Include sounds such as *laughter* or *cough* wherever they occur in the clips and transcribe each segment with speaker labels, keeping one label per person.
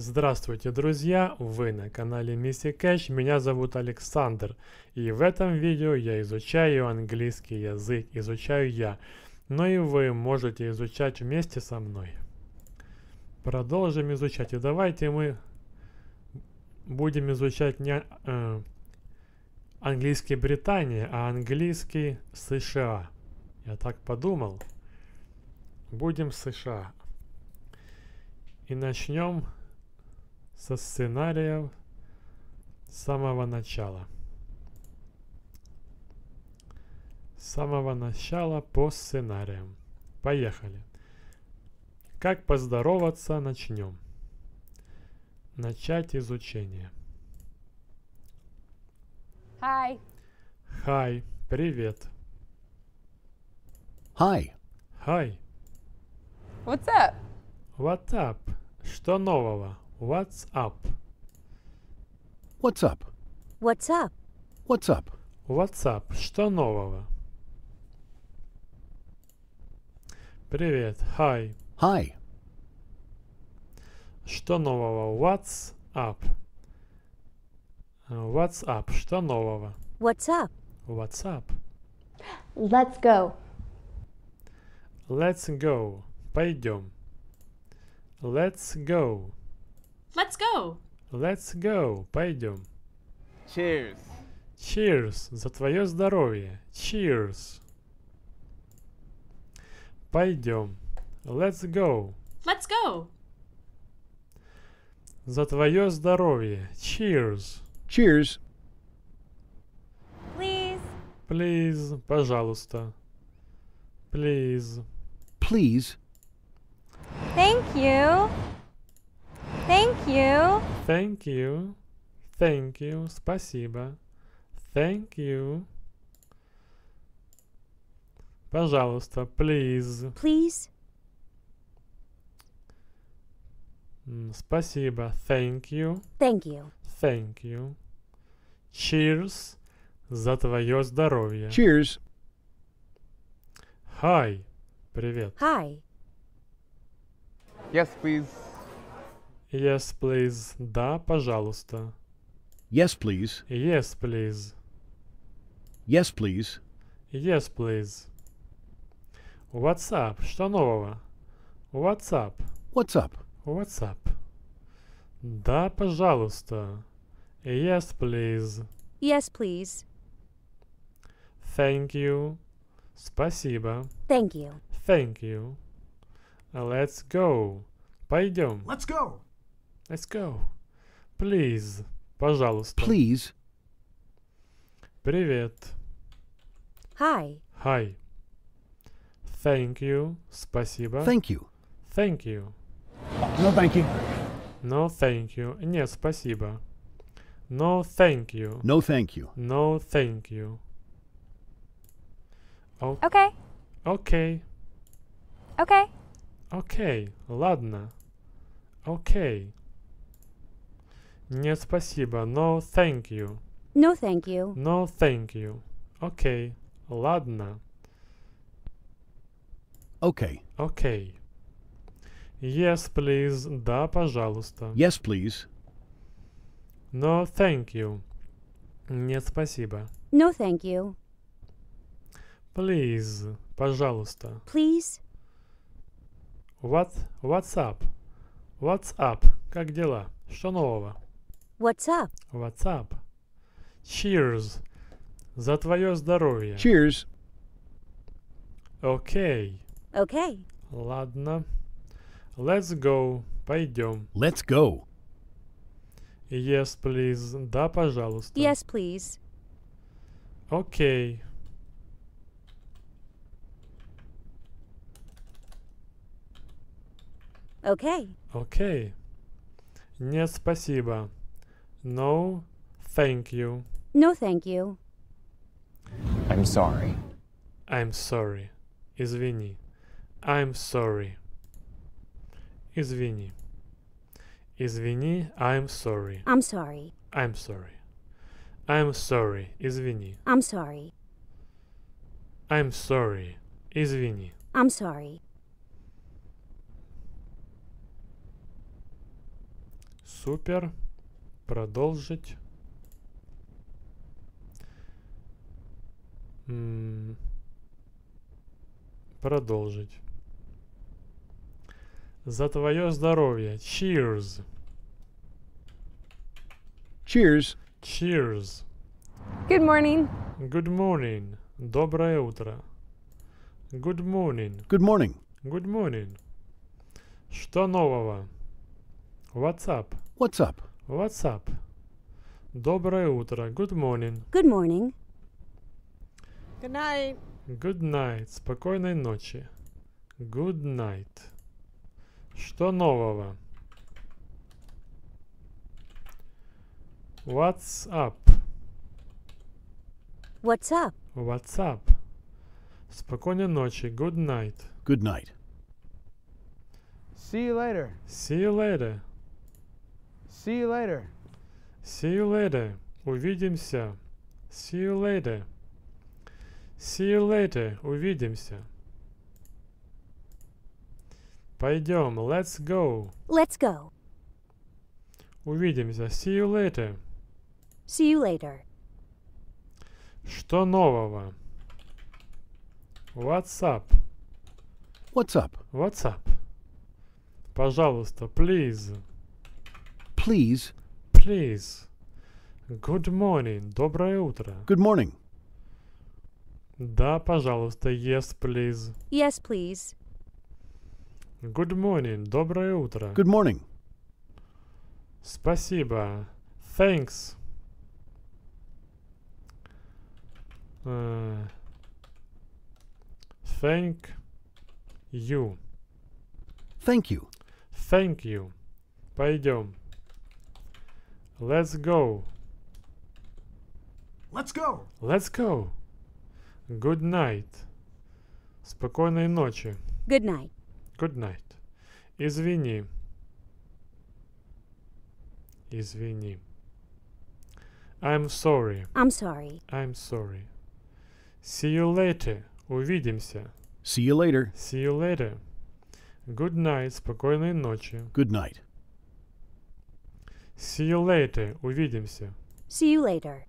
Speaker 1: Здравствуйте, друзья! Вы на канале Мисси Кэш, меня зовут Александр. И в этом видео я изучаю английский язык, изучаю я. Но ну и вы можете изучать вместе со мной. Продолжим изучать. И давайте мы будем изучать не э, английский Британии, а английский США. Я так подумал. Будем США. И начнем с со сценариев с самого начала. С самого начала по сценариям. Поехали. Как поздороваться начнем. Начать изучение. Hi. Hi. Привет. Hi. Hi. What's up? What's up? Что нового? What's up? What's up? What's up? What's up? What's up? Что нового? Привет. Hi. Hi. Что нового? What's up? What's up? Что нового? What's up? What's up? Let's go. Let's go. Пойдем. Let's go. Let's go! Let's go! Пойдем. Cheers! Cheers! За твое здоровье! Cheers! Пойдем. Let's go! Let's go! За твое здоровье! Cheers! Cheers! Please! Please! Пожалуйста! Please! Please! Thank you! Thank you. Thank you. Thank you. Спасибо. Thank you. Пожалуйста, please. Please. Спасибо. Thank you. Thank you. Thank you. Cheers за твое здоровье. Cheers. Hi. Привет. Hi. Yes, please. Yes, please. Да, пожалуйста. Yes, please. Yes, please. Yes, please. Yes, please. What's up? Что нового? What's up? What's up? What's up? Да, пожалуйста. Yes, please. Yes, please. Thank you. Спасибо. Thank you. Thank you. Let's go. Пойдем. Let's go. Let's go. Please. Пожалуйста. Please. Привет. Hi. Hi. Thank you. Спасибо. Thank you. Thank you. No thank you. No thank you. Нет, спасибо. No thank you. No thank you. No thank you. okay. Okay. Okay. Okay. Ладно. Okay. Нет, спасибо. No, thank you. No, thank you. No, thank you. Окей. Ладно. Okay. Okay. Yes, please. Да, пожалуйста. Yes, please. No, thank you. Нет, спасибо. No, thank you. Please. Пожалуйста. Please. What, what's up? What's up? Как дела? Что нового? What's up? What's up? Cheers. За твое здоровье. Cheers. Okay. Okay. Ладно. Let's go. Пойдем. Let's go. Yes, please. Да, пожалуйста. Yes, please. Okay. Okay. Okay. Нет, спасибо. No, thank you. No, thank you. I'm sorry. I'm sorry. Извини. I'm sorry. Извини. Извини, I'm sorry. I'm sorry. I'm sorry. I'm sorry, извини. I'm sorry. I'm sorry, извини. I'm sorry. Super. Продолжить. продолжить. За твое здоровье. Cheers. Cheers. Cheers. Good morning. Good morning. Доброе утро. Good morning. Good morning. Good morning. Что нового? What's up? What's up? What's up? Доброе утро. Good morning. Good morning. Good night. Good night. Спокойной ночи. Good night. Что нового? What's up? What's up? What's up? Спокойной ночи. Good night. Good night. See you later. See you later. See you later. See you later. Увидимся. See you later. See you later. Увидимся. Пойдем. Let's go. Let's go. Увидимся. See you later. See you later. Что нового? What's up? What's up? What's up? Пожалуйста, please. please. Please. Good morning. Доброе утро. Good morning. Да, пожалуйста. Yes, please. Yes, please. Good morning. Доброе утро. Good morning. Спасибо. Thanks. Uh, thank you. Thank you. Thank you. Пойдем. Let's go. Let's go. Let's go. Good night. Спокойной ночи. Good night. Good night. Извини. Извини. I'm sorry. I'm sorry. I'm sorry. See you later. Увидимся. See you later. See you later. Good night. Спокойной ночи. Good night. See you later. Увидимся. See you later.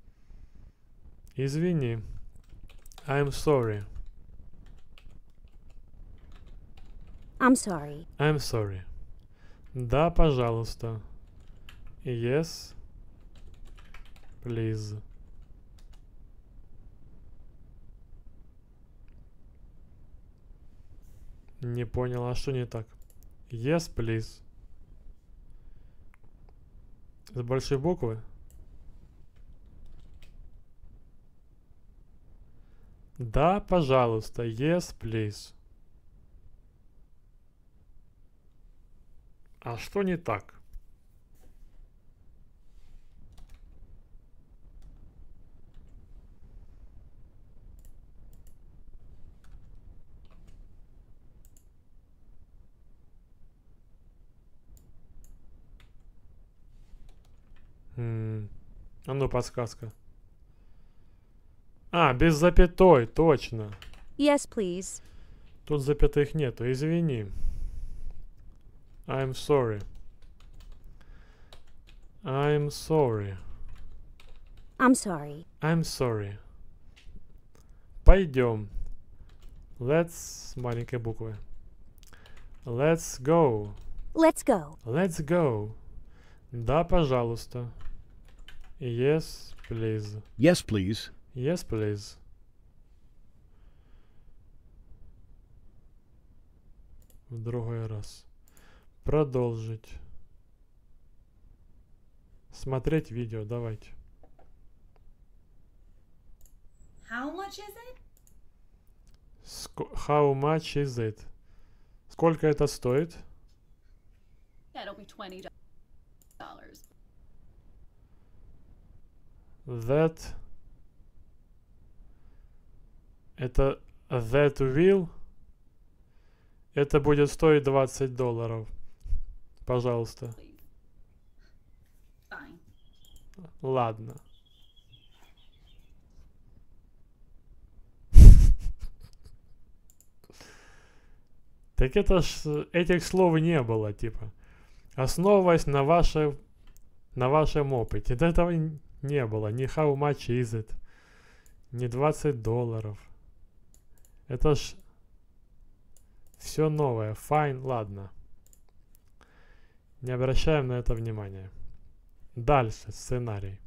Speaker 1: Извини. I'm sorry. I'm sorry. I'm sorry. Да, пожалуйста. Yes. Please. Не понял, а что не так? Yes, please. С большие буквы. Да, пожалуйста. Yes, please. А что не так? а ну, подсказка. А, без запятой, точно. Yes, please. Тут запятых нету, извини. I'm sorry. I'm sorry. I'm sorry. I'm sorry. Пойдем. Let's... Маленькие буквы. Let's go. Let's go. Let's go. Да, пожалуйста. Yes, please. Yes, please. Yes, please. В другой раз. Продолжить. Смотреть видео, давайте. How much is it? Ск how much is it? Сколько это стоит? That'll be $20 that это that will это будет стоить 20 долларов. Пожалуйста. Ладно. *laughs* Так это ж, этих слов не было, типа. Основываясь на вашем, на вашем опыте. до этого не было. Ни how much is it, ни 20 долларов. Это ж все новое. Fine, ладно. Не обращаем на это внимания. Дальше сценарий.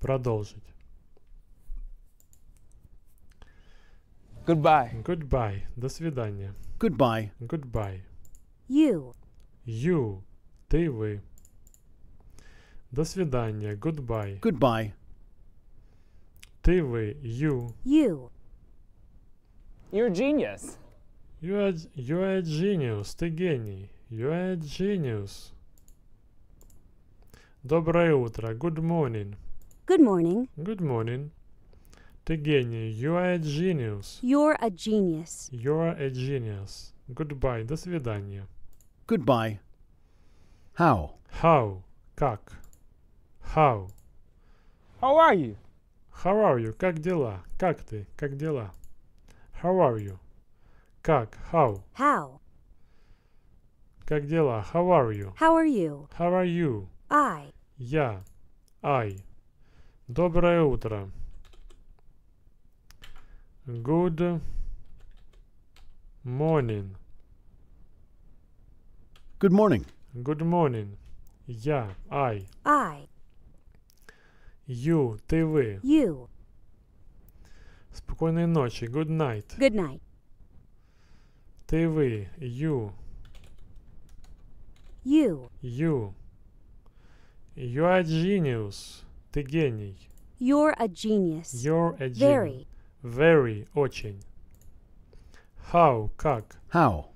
Speaker 1: Продолжить. Goodbye. Goodbye. До свидания. Goodbye. Goodbye. You. You. Ты вы. До свидания. Goodbye. Goodbye. Ты вы. You. You. You're a genius. You are, you are a genius. Ты гений. You are a genius. Доброе утро. Good morning. Good morning. Good morning. Ты гений. You are a genius. You're a genius. You're a genius. Goodbye. До свидания. Goodbye. How? How? Как? How? How are you? How are you? Как дела? Как ты? Как дела? How are you? Как? How? How? Как дела? How are you? How are you? How are you? I. Я. I. Доброе утро. Good morning. Good morning. Good morning. Я. I. I. You, ты вы. You. Спокойной ночи. Good night. Good night. Ты вы. You. You. You. You are a genius. Ты гений. You're a genius. You're a genius. Very. Very. Очень. How. Как. How.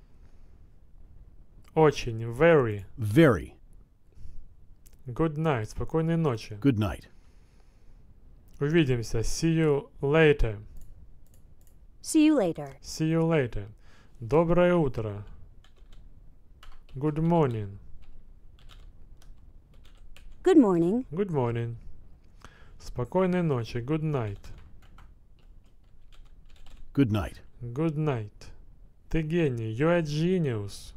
Speaker 1: Очень. Very. Very. Good night. Спокойной ночи. Good night. Увидимся. See you later. See you later. See you later. Доброе утро. Good morning. Good morning. Good morning. Спокойной ночи. Good night. Good night. Good night. Ты гений. You are genius.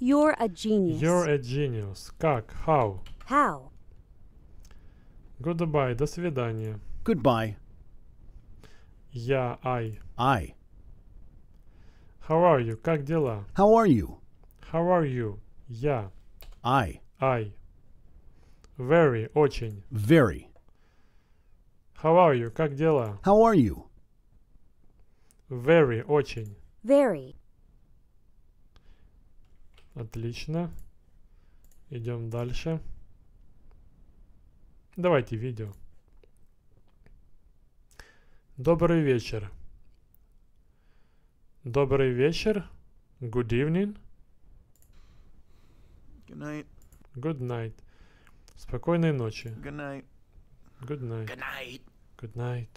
Speaker 1: You're a genius. You're a genius. Как? How? How? Goodbye. До свидания. Goodbye. Я, I. I. How are you? Как дела? How are you? How are you? Я. I. I. Very, очень. Very. How are you? Как дела? How are you? Very, очень. Very. Отлично. Идем дальше. Давайте видео. Добрый вечер. Добрый вечер. Good evening. Good night. Good night. Спокойной ночи. Good night. Good night. Good night. Good night.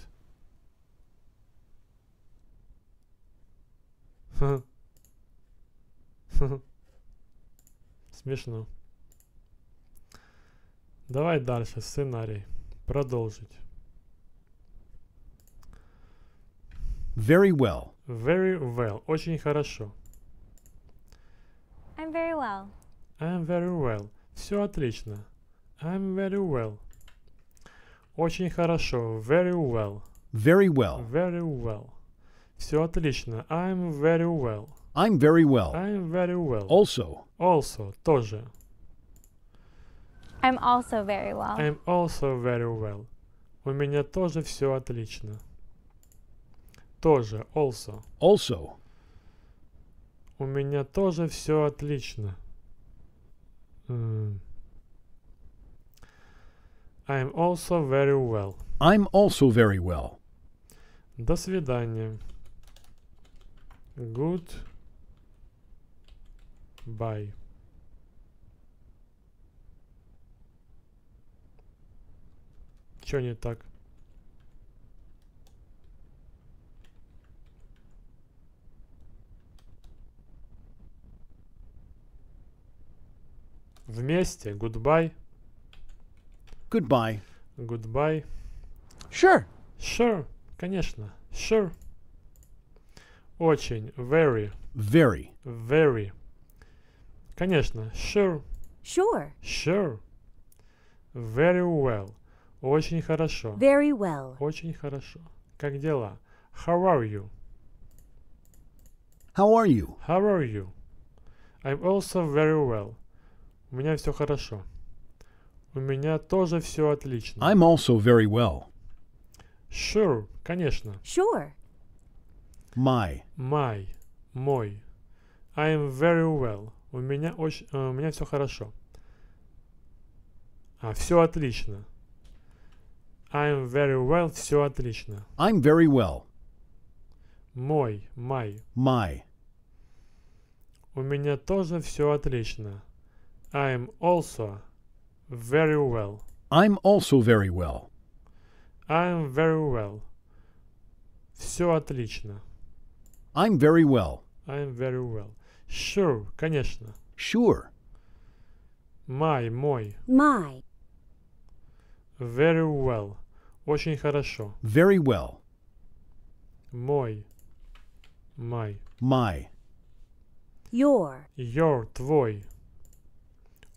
Speaker 1: Good night. Смешно. Давай дальше, сценарий. Продолжить. Very well. Very well. Очень хорошо. I'm very well. I'm very well. Все отлично. I'm very well. Очень хорошо. Very well. Very well. Very well. Все отлично. I'm very well. I'm very well. I'm very well. Also. Also, тоже. I'm also very well. I'm also very well. У меня тоже все отлично. Тоже, also. Also. У меня тоже все отлично. I'm also very well. I'm also very well. До свидания. Good by Чё не так? Вместе. Goodbye. Goodbye. Goodbye. Sure. Sure. Конечно. Sure. Очень. Very. Very. Very. Конечно. Sure. Sure. Sure. Very well. Очень хорошо. Very well. Очень хорошо. Как дела? How are you? How are you? How are you? I'm also very well. У меня все хорошо. У меня тоже все отлично. I'm also very well. Sure, конечно. Sure. My. My. Мой. I am very well. У меня, очень, у меня все хорошо. А, все отлично. I'm very well, все отлично. I'm very well. Мой, my. My. У меня тоже все отлично. I'm also very well. I'm also very well. I'm very well. Все отлично. I'm very well. I'm very well. Sure, конечно. Sure. My, мой. My. Very well. Очень хорошо. Very well. Мой. My. My. Your. Your, твой.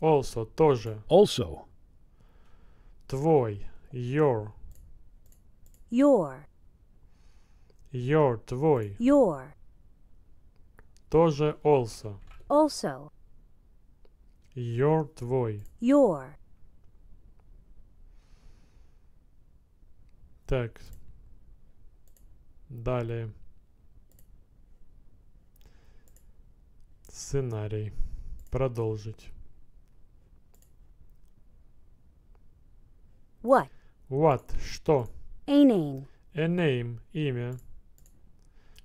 Speaker 1: Also, тоже. Also. Твой. Your. Your. Your, твой. Your. Тоже also. Also. Your твой. Your. Так. Далее. Сценарий. Продолжить. What? What? Что? A name. A name. Имя.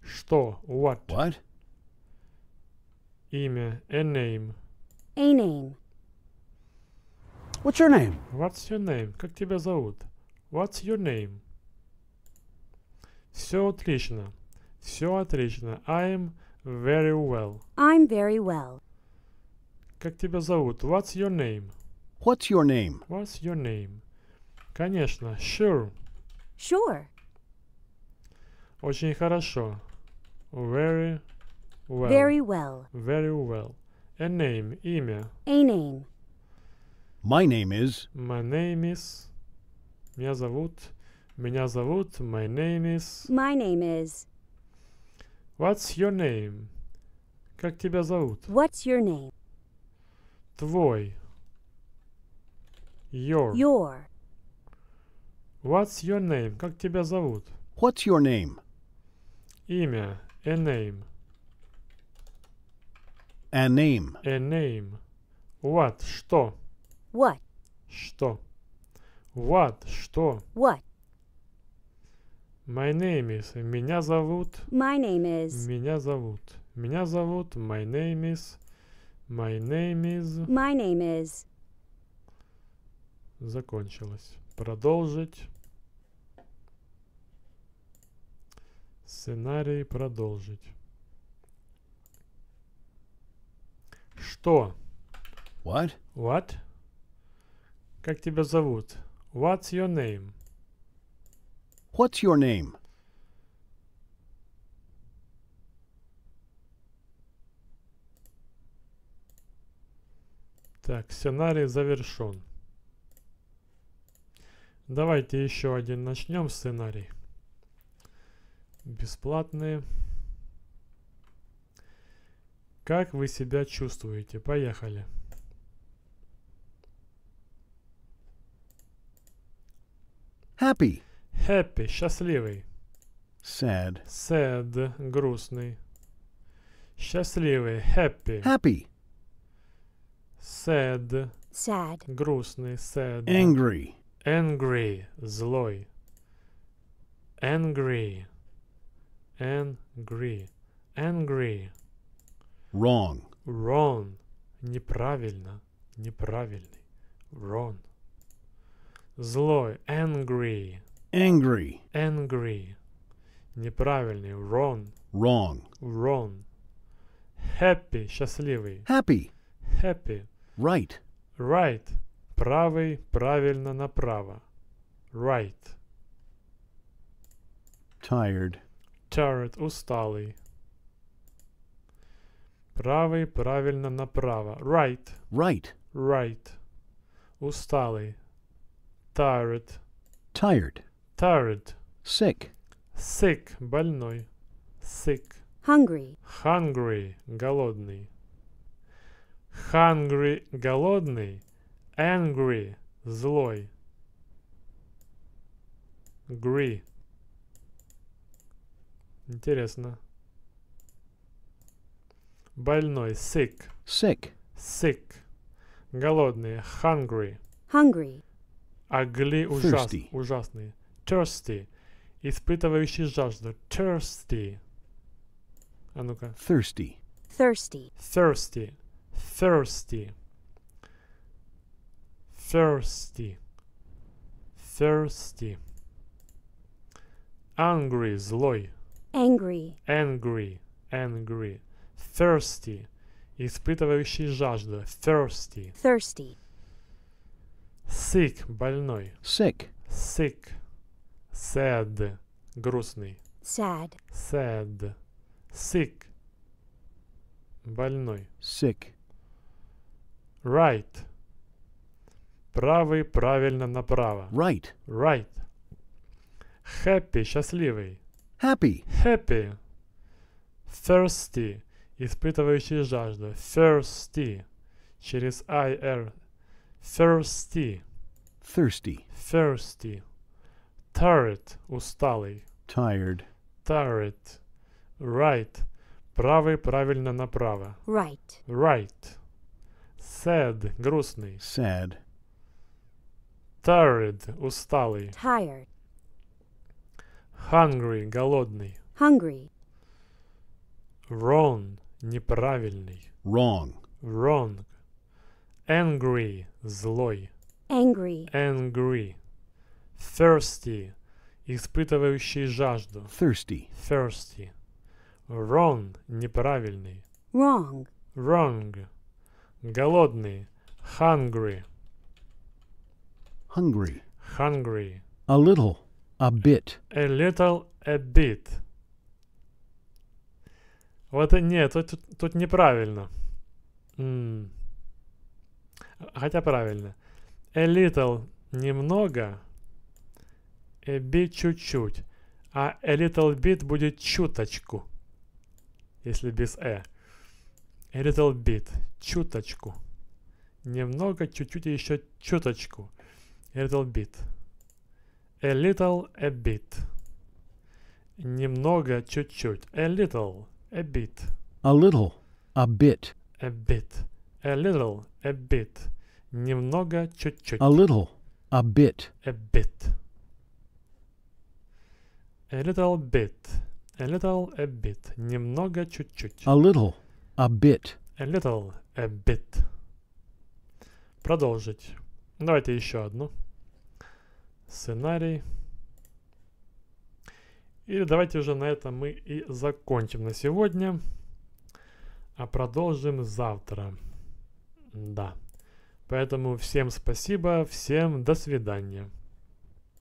Speaker 1: Что? What? What? Имя. A name. A name. What's your name? What's your name? Как тебя зовут? What's your name? Все отлично. Все отлично. I'm very well. I'm very well. Как тебя зовут? What's your name? What's your name? What's your name? Конечно. Sure. Sure. Очень хорошо. Very well. Very well. Very well. A name, имя. A name. My name is. My name is. Меня зовут. Меня зовут. My name is. My name is. What's your name? Как тебя зовут? What's your name? Твой. Your. Your. What's your name? Как тебя зовут? What's your name? Имя. A name. A name. A name. What? Что? What? Что? What? Что? What? My name is. Меня зовут. My name is. Меня зовут. Меня зовут. My name is. My name is. My name is. Закончилось. Продолжить. Сценарий продолжить. Что? What? What? Как тебя зовут? What's your name? What's your name? Так, сценарий завершен. Давайте еще один начнем сценарий. Бесплатные. Как вы себя чувствуете? Поехали. Happy. Happy, счастливый. Sad. Sad, грустный. Счастливый, happy. Happy. Sad. Sad. Грустный, sad. Angry. Angry, злой. Angry. Angry. Angry. Wrong. Wrong. Неправильно. Неправильный. Wrong. Злой. Angry. Angry. Angry. Неправильный. Wrong. Wrong. Wrong. Happy. Счастливый. Happy. Happy. Right. Right. Правый. Правильно направо. Right. Tired. Tired. Усталый. Правый, правильно, направо. Right. Right. Right. Усталый. Tired. Tired. Tired. Sick. Sick. Больной. Sick. Hungry. Hungry. Голодный. Hungry. Голодный. Angry. Злой. Gree. Интересно. Больной. Sick. Sick. Sick. Голодный. Hungry. Hungry. Огли ужас, ужасный. Thirsty. Испытывающий жажду. Thirsty. А ну-ка. Thirsty. Thirsty. Thirsty. Thirsty. Thirsty. Thirsty. Angry. Злой. Angry. Angry. Angry thirsty, испытывающий жажду, thirsty. Thirsty. Sick, больной. Sick. Sick. Sad, грустный. Sad. Sad. Sick, больной. Sick. Right. Правый правильно направо. Right. Right. Happy, счастливый. Happy. Happy. Thirsty, испытывающий жажду, thirsty, через IR, thirsty, thirsty, thirsty, tired, усталый, tired, tired, right, правый правильно направо, right, right, sad, грустный, sad, tired, усталый, tired, hungry, голодный, hungry, wrong, Неправильный. Wrong. Wrong. Angry. Злой. Angry. Angry. Thirsty. Испытывающий жажду. Thirsty. Thirsty. Wrong. Неправильный. Wrong. Wrong. Голодный. Hungry. Hungry. Hungry. A little. A bit. A little. A bit. Вот нет, тут, тут, неправильно. М-м. Хотя правильно. A little немного, a bit чуть-чуть. А a little bit будет чуточку. Если без э. A little bit. Чуточку. Немного, чуть-чуть и еще чуточку. A little bit. A little, a bit. Немного, чуть-чуть. A little. A bit. A little. A bit. A bit. A little. A bit. Немного, чуть-чуть. A little. A bit. A bit. A little bit. A little, a bit. Немного, чуть-чуть. A little. A bit. A little, a bit. Продолжить. Давайте еще одну. Сценарий. И давайте уже на этом мы и закончим на сегодня. А продолжим завтра. Да. Поэтому всем спасибо, всем до свидания.